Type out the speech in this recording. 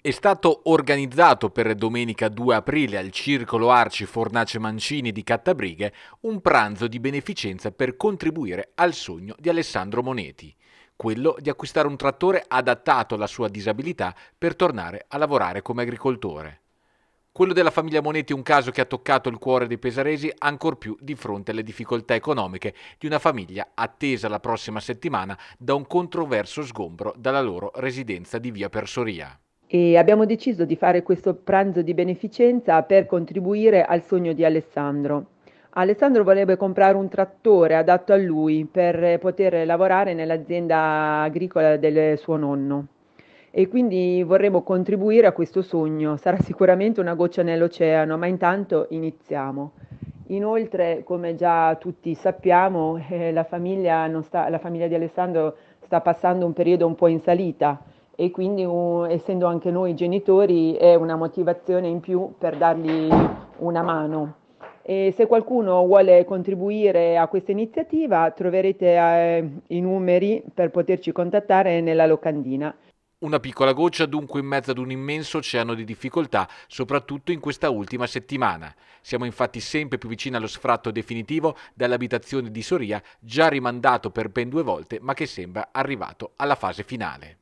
È stato organizzato per domenica 2 aprile al Circolo Arci Fornace Mancini di Cattabrighe un pranzo di beneficenza per contribuire al sogno di Alessandro Moneti, quello di acquistare un trattore adattato alla sua disabilità per tornare a lavorare come agricoltore. Quello della famiglia Moneti è un caso che ha toccato il cuore dei pesaresi ancor più di fronte alle difficoltà economiche di una famiglia attesa la prossima settimana da un controverso sgombro dalla loro residenza di via Persoria e abbiamo deciso di fare questo pranzo di beneficenza per contribuire al sogno di Alessandro. Alessandro voleva comprare un trattore adatto a lui per poter lavorare nell'azienda agricola del suo nonno e quindi vorremmo contribuire a questo sogno. Sarà sicuramente una goccia nell'oceano, ma intanto iniziamo. Inoltre, come già tutti sappiamo, eh, la, famiglia sta, la famiglia di Alessandro sta passando un periodo un po' in salita e quindi uh, essendo anche noi genitori è una motivazione in più per dargli una mano. E se qualcuno vuole contribuire a questa iniziativa troverete eh, i numeri per poterci contattare nella locandina. Una piccola goccia dunque in mezzo ad un immenso oceano di difficoltà, soprattutto in questa ultima settimana. Siamo infatti sempre più vicini allo sfratto definitivo dall'abitazione di Soria, già rimandato per ben due volte, ma che sembra arrivato alla fase finale.